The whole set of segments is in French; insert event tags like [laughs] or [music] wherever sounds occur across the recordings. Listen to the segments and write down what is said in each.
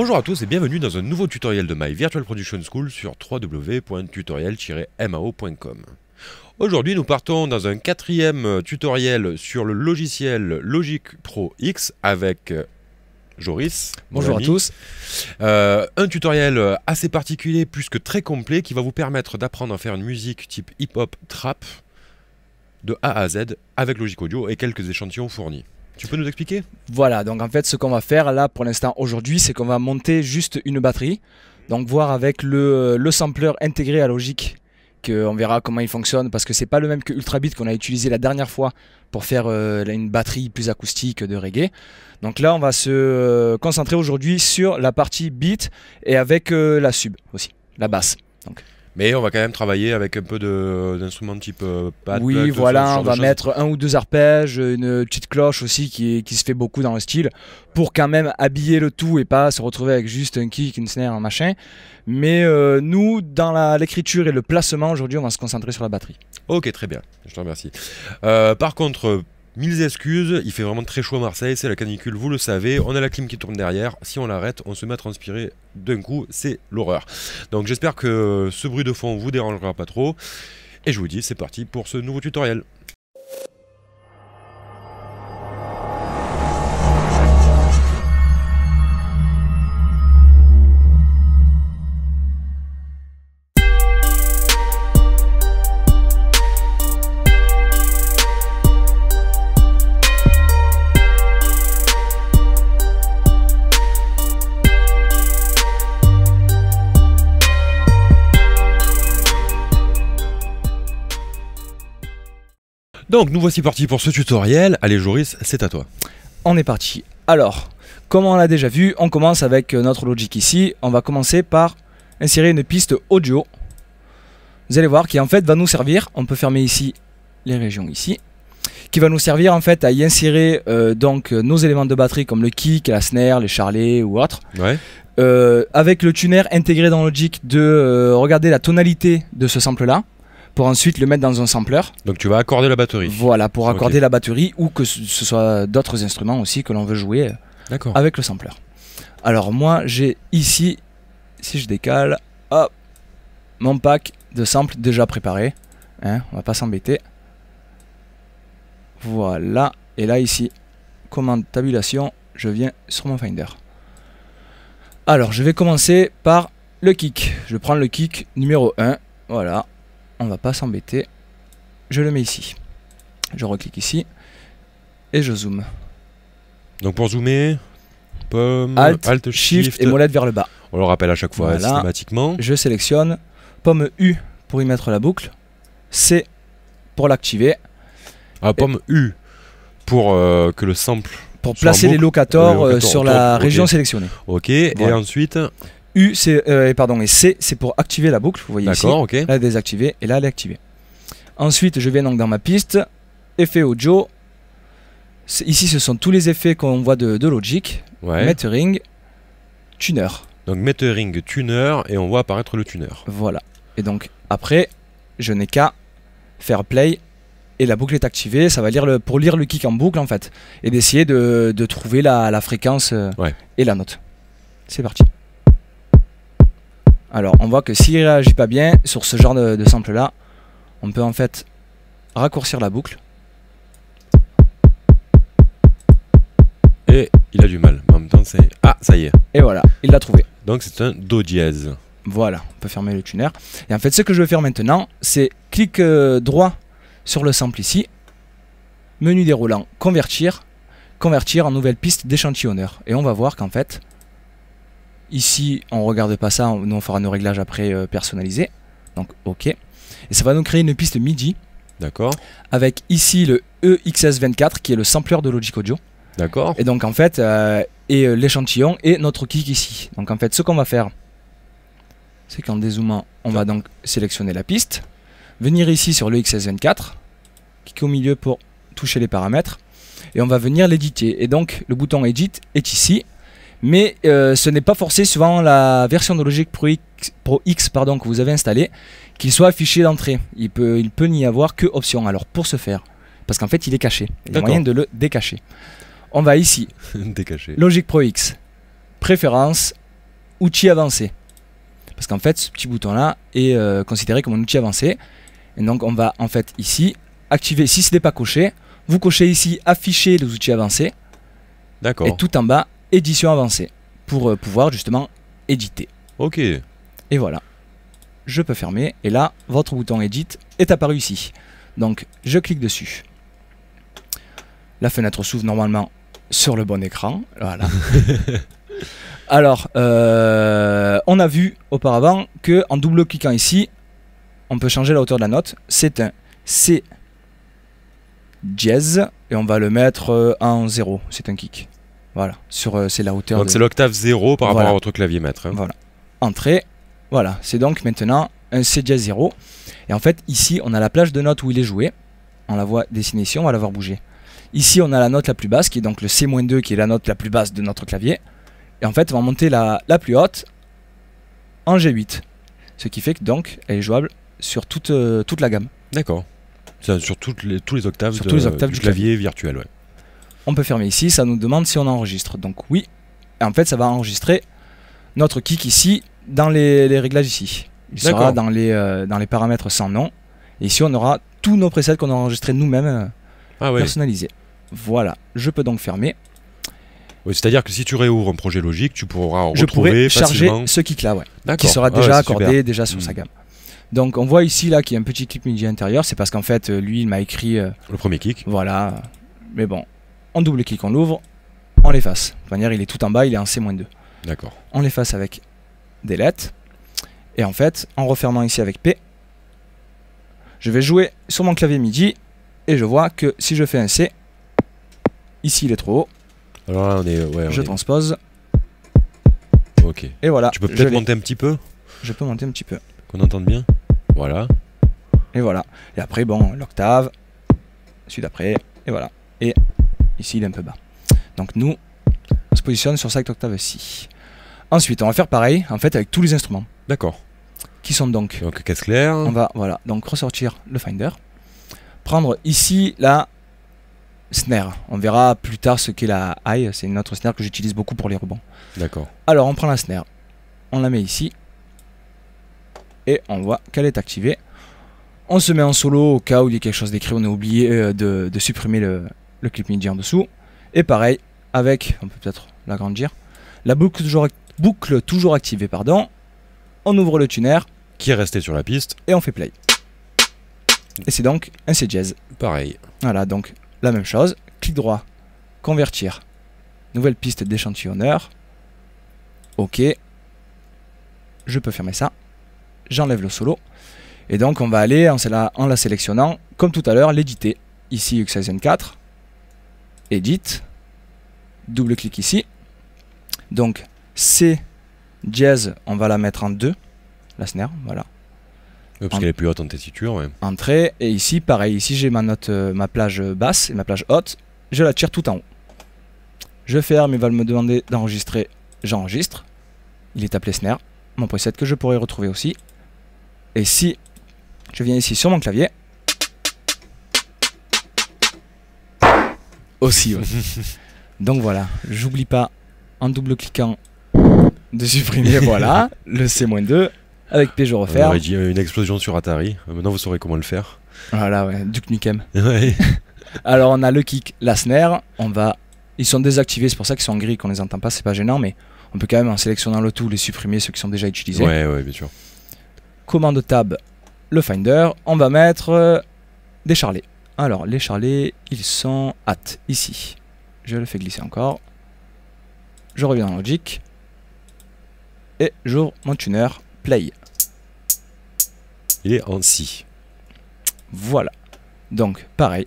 Bonjour à tous et bienvenue dans un nouveau tutoriel de My Virtual Production School sur www.tutoriel-mao.com. Aujourd'hui nous partons dans un quatrième euh, tutoriel sur le logiciel Logic Pro X avec euh, Joris. Bonjour à tous. Euh, un tutoriel assez particulier plus que très complet qui va vous permettre d'apprendre à faire une musique type hip-hop trap de A à Z avec Logic Audio et quelques échantillons fournis. Tu peux nous expliquer Voilà, donc en fait ce qu'on va faire là pour l'instant aujourd'hui, c'est qu'on va monter juste une batterie, donc voir avec le, le sampler intégré à Logic, qu'on verra comment il fonctionne, parce que c'est pas le même que Ultrabit qu'on a utilisé la dernière fois pour faire euh, une batterie plus acoustique de reggae. Donc là on va se euh, concentrer aujourd'hui sur la partie beat et avec euh, la sub aussi, la basse. Mais on va quand même travailler avec un peu d'instruments type euh, Oui, voilà, on va mettre un ou deux arpèges, une petite cloche aussi qui, qui se fait beaucoup dans le style, pour quand même habiller le tout et pas se retrouver avec juste un kick, une snare, un machin. Mais euh, nous, dans l'écriture et le placement, aujourd'hui, on va se concentrer sur la batterie. Ok, très bien, je te remercie. Euh, par contre, Mille excuses, il fait vraiment très chaud à Marseille, c'est la canicule, vous le savez, on a la clim qui tourne derrière, si on l'arrête, on se met à transpirer d'un coup, c'est l'horreur. Donc j'espère que ce bruit de fond vous dérangera pas trop, et je vous dis, c'est parti pour ce nouveau tutoriel. Donc nous voici partis pour ce tutoriel. Allez Joris, c'est à toi. On est parti. Alors, comme on l'a déjà vu, on commence avec euh, notre logique ici. On va commencer par insérer une piste audio. Vous allez voir qui en fait va nous servir. On peut fermer ici les régions ici qui va nous servir en fait à y insérer euh, donc euh, nos éléments de batterie comme le kick, la snare, les charlets ou autres. avec le tuner intégré dans Logic de regarder la tonalité de ce sample là pour ensuite le mettre dans un sampler. Donc tu vas accorder la batterie. Voilà, pour accorder la batterie ou que ce soit d'autres instruments aussi que l'on veut jouer avec le sampler. Alors moi j'ai ici, si je décale, hop, mon pack de samples déjà préparé. Hein, on va pas s'embêter. Voilà, et là ici, commande tabulation, je viens sur mon Finder. Alors je vais commencer par le kick. Je prends le kick numéro 1, voilà, on va pas s'embêter. Je le mets ici. Je reclique ici et je zoome. Donc pour zoomer, pomme, Alt, Shift, et molette vers le bas. On le rappelle à chaque fois systématiquement. Je sélectionne pomme U pour y mettre la boucle, C pour l'activer. Ah, pomme U pour euh, que le sample pour placer les locators euh, euh, sur la région sélectionnée. Ok, et ensuite U, c'est, euh, pardon, et C, c'est pour activer la boucle, vous voyez ici. D'accord, ok. Là, désactiver, et là, elle est activée. Ensuite, je viens donc dans ma piste, effet audio. Ici, ce sont tous les effets qu'on voit de, de Logic. Metering, tuner. Donc metering, tuner, et on voit apparaître le tuner. Voilà. Et donc après, je n'ai qu'à faire play et la boucle est activée. Ça va lire le, pour lire le kick en boucle en fait et d'essayer de, trouver la, fréquence euh, et la note. C'est parti. Alors, on voit que s'il réagit pas bien sur ce genre de, sample là, on peut en fait raccourcir la boucle. Et il a du mal. En même temps, c'est. Ah, ça y est. Et voilà, il l'a trouvé. Donc c'est un Do dièse. Voilà, on peut fermer le tuner. Et en fait, ce que je vais faire maintenant, c'est clic euh, droit sur le sample ici, menu déroulant, convertir, convertir en nouvelle piste d'échantillonneur. Et on va voir qu'en fait, Ici, on ne regarde pas ça, nous on fera nos réglages après euh, personnalisés. Donc OK. Et ça va nous créer une piste MIDI. D'accord. Avec ici le EXS24 qui est le sampler de Logic Audio. D'accord. Et donc en fait, euh, et euh, l'échantillon et notre kick ici. Donc en fait, ce qu'on va faire, c'est qu'en dézoomant, on va donc sélectionner la piste, venir ici sur le 24 e cliquer au milieu pour toucher les paramètres, et on va venir l'éditer. Et donc le bouton Edit est ici, mais euh, ce n'est pas forcé souvent la version de Logic Pro X, Pro X pardon, que vous avez installée qu'il soit affiché d'entrée. Il peut, il peut n'y avoir que option. Alors pour ce faire, parce qu'en fait il est caché, il y a moyen de le décacher. On va ici, [laughs] Logic Pro X, préférences, outils avancés. Parce qu'en fait ce petit bouton là est euh, considéré comme un outil avancé. Et donc on va en fait ici activer, si ce n'est pas coché, vous cochez ici afficher les outils avancés. D'accord. Et tout en bas, édition avancée pour euh, pouvoir justement éditer. Ok. Et voilà. Je peux fermer et là, votre bouton Edit est apparu ici. Donc, je clique dessus. La fenêtre s'ouvre normalement sur le bon écran. Voilà. [laughs] Alors, euh, on a vu auparavant que en double cliquant ici, on peut changer la hauteur de la note. C'est un C jazz et on va le mettre euh, en 0. C'est un kick. Voilà, sur euh, c'est la hauteur. Donc c'est l'octave 0 par rapport à votre clavier maître. Hein. Voilà. Entrée. Voilà, c'est donc maintenant un C 0. Et en fait, ici, on a la plage de notes où il est joué. On la voit dessinée ici, on va la voir bouger. Ici, on a la note la plus basse, qui est donc le C-2, qui est la note la plus basse de notre clavier. Et en fait, on va monter la, plus haute en G8. Ce qui fait que donc, elle est jouable sur toute, euh, toute la gamme. D'accord. Sur toutes les, tous les octaves, du, clavier, clavier virtuel, ouais on peut fermer ici, ça nous demande si on enregistre. Donc oui, et en fait ça va enregistrer notre kick ici dans les, réglages ici. Il sera dans les, euh, dans les paramètres sans nom. Et ici on aura tous nos presets qu'on a enregistrés nous-mêmes euh, ah personnalisés. Voilà, je peux donc fermer. C'est-à-dire que si tu réouvres un projet logique, tu pourras retrouver facilement... ce kick là, qui sera ah déjà accordé, déjà sur sa hmm. gamme. Donc on voit ici là qu'il y a un petit clip midi intérieur, c'est parce qu'en fait euh, lui il m'a écrit le premier kick. Voilà, mais bon, en double clic on l'ouvre, on l'efface. De manière, il est tout en bas, il est en C-2. D'accord. On l'efface avec des lettres. Et en fait, en refermant ici avec P, je vais jouer sur mon clavier MIDI et je vois que si je fais un C, ici il est trop haut. Alors là, on est, je transpose. Ok. Et voilà. Tu peux peut-être monter un petit peu Je peux monter un petit peu. Qu'on entende bien Voilà. Et voilà. Et après, bon, l'octave, celui d'après, et voilà. Et Ici, il est un peu bas. Donc nous, on se positionne sur 5 octave-ci. Ensuite, on va faire pareil, en fait, avec tous les instruments. D'accord. Qui sont donc Donc claire. On va, voilà, donc ressortir le Finder. Prendre ici la snare. On verra plus tard ce qu'est la high. C'est une autre snare que j'utilise beaucoup pour les rebonds. D'accord. Alors, on prend la snare. On la met ici. Et on voit qu'elle est activée. On se met en solo au cas où il y a quelque chose d'écrit, on a oublié euh, de supprimer le, le clip MIDI en dessous. Et pareil, avec, on peut peut-être l'agrandir, la boucle toujours, boucle toujours activée, pardon. On ouvre le tuner. Qui est resté sur la piste. Et on fait play. Et c'est donc un C-Jazz. Pareil. Voilà, donc la même chose. Clic droit, convertir, nouvelle piste d'échantillonneur. Ok. Je peux fermer ça. J'enlève le solo. Et donc on va aller en, la, sélectionnant, comme tout à l'heure, l'éditer. Ici, x 4 Edit, double-clic ici. Donc C jazz, on va la mettre en 2, la snare, voilà. parce qu'elle est plus haute en tessiture, ouais. Entrée, et ici, pareil, ici j'ai ma note, euh, ma plage basse et ma plage haute, je la tire tout en haut. Je ferme, il va me demander d'enregistrer, j'enregistre. Il est appelé snare, mon preset que je pourrais retrouver aussi. Et si je viens ici sur mon clavier, Aussi, [laughs] Donc voilà, j'oublie pas, en double-cliquant, de supprimer, [laughs] voilà, le C-2 avec piège refaire. On dit euh, une explosion sur Atari. Euh, maintenant, vous saurez comment le faire. Voilà, ouais, Duke [laughs] Alors, on a le kick, la snare. On va... Ils sont désactivés, c'est pour ça qu'ils sont en gris, qu'on les entend pas, c'est pas gênant, mais on peut quand même, en sélectionnant le tout, les supprimer, ceux qui sont déjà utilisés. Ouais, ouais, bien sûr. Commande tab, le Finder. On va mettre euh, des charlets. Alors, les charlets, ils sont hâte, ici. Je le fais glisser encore. Je reviens dans Logic. Et j'ouvre mon tuner, play. Il est en si. Voilà. Donc, pareil.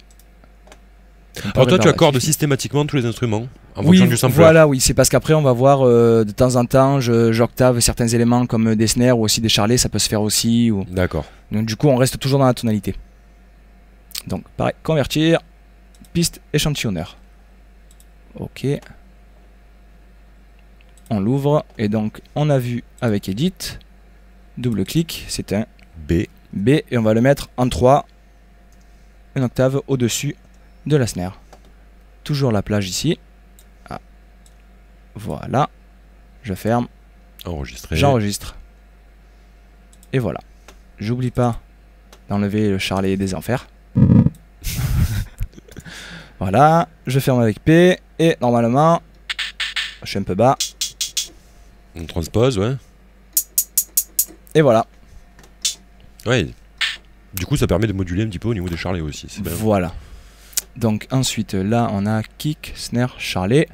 Alors toi, tu accordes systématiquement tous les instruments en fonction du voilà, oui, c'est parce qu'après on va voir euh, de temps en temps, j'octave certains éléments comme des snares ou aussi des charlets, ça peut se faire aussi. D'accord. Donc du coup, on reste toujours dans la tonalité. Donc, pareil, convertir, piste échantillonneur Ok. On l'ouvre et donc on a vu avec Edit, double clic, c'est un B. B et on va le mettre en 3, une octave au-dessus de la snare. Toujours la plage ici. Ah. Voilà. Je ferme. J'enregistre. Et voilà. J'oublie pas d'enlever le charlet des enfers. Voilà, je ferme avec P et normalement, je suis un peu bas. On transpose, ouais. Et voilà. Ouais. Du coup, ça permet de moduler un petit peu au niveau des charlet aussi. Voilà. Donc ensuite, là, on a kick, snare, charlet.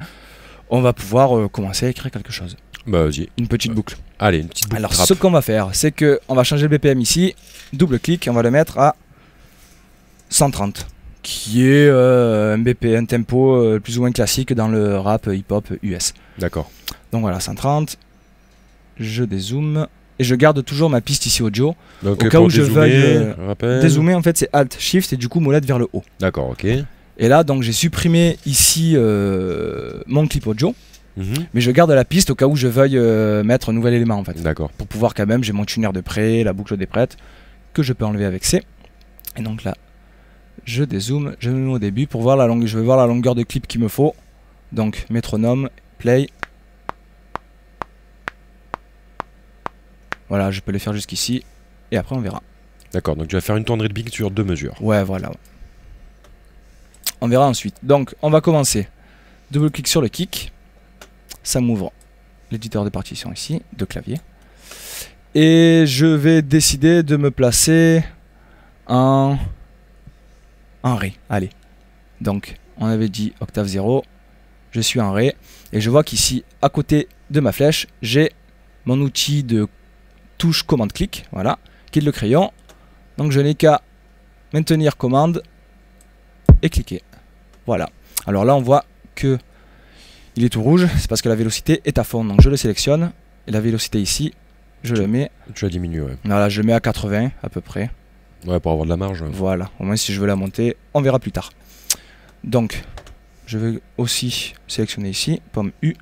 On va pouvoir euh, commencer à écrire quelque chose. Bah vas-y. Une petite boucle. Euh, allez, une petite boucle. Alors, ce qu'on va faire, c'est que on va changer le BPM ici. Double clic, on va le mettre à 130 qui est euh, un, un tempo euh, plus ou moins classique dans le rap hip-hop US. D'accord. Donc voilà, 130. Je dézoome. Et je garde toujours ma piste ici audio. Donc, au euh, cas où je veuille dézoomer, en fait, c'est Alt, Shift et du coup molette vers le haut. D'accord, ok. Et là, donc j'ai supprimé ici mon clip audio. Mhm. Mais je garde la piste au cas où je veuille mettre un nouvel élément en fait. D'accord. Pour pouvoir quand même, j'ai mon tuner de près, la boucle des prêtes, que je peux enlever avec C. Et donc là, je dézoome, je me mets au début pour voir la longueur. Je vais voir la longueur de clip qu'il me faut. Donc métronome, play. Voilà, je peux le faire jusqu'ici et après on verra. D'accord, donc tu vas faire une tournerie de big sur deux mesures. Ouais, voilà. On verra ensuite. Donc on va commencer. Double clic sur le kick. Ça m'ouvre l'éditeur de partition ici, de clavier. Et je vais décider de me placer en... Ré. Allez. Donc, on avait dit octave 0. Je suis en Ré. Et je vois qu'ici, à côté de ma flèche, j'ai mon outil de touche commande-clic. Voilà. Qui est le crayon. Donc, je n'ai qu'à maintenir commande et cliquer. Voilà. Alors là, on voit que il est tout rouge. C'est parce que la vélocité est à fond. Donc, je le sélectionne. Et la vélocité ici, je le mets. Tu Voilà, je le mets à 80 à peu près. Ouais, pour avoir de la marge. Voilà, au moins si je veux la monter, on verra plus tard. Donc, je vais aussi sélectionner ici, pomme U,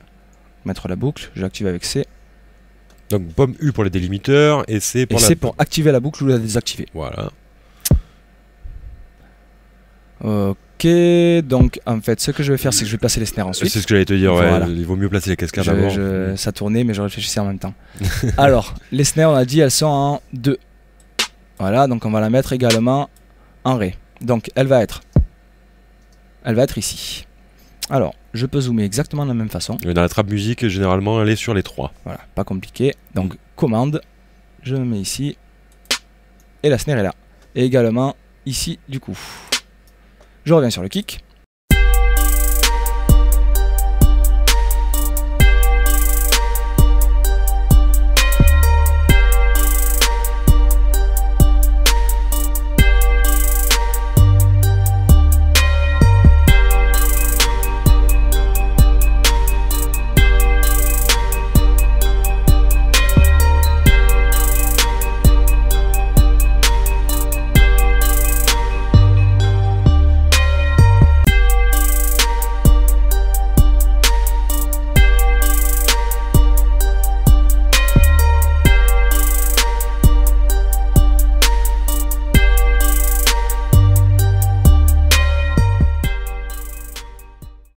mettre la boucle, j'active avec C. Donc pomme U pour les délimiteurs et C pour, et C pour activer la boucle ou la désactiver. Voilà. Ok, donc en fait ce que je vais faire c'est que je vais placer les snares ensuite. C'est ce que j'allais te dire, il vaut mieux placer les cascades d'abord. Ça tournait mais je réfléchissais en même temps. [laughs] Alors, les snares on a dit elles sont en 2. Voilà, donc on va la mettre également en Ré. Donc elle va être, elle va être ici. Alors, je peux zoomer exactement de la même façon. dans la trappe musique, généralement, elle est sur les trois. Voilà, pas compliqué. Donc, commande, je me mets ici, et la snare est là. Et également, ici, du coup. Je reviens sur le kick.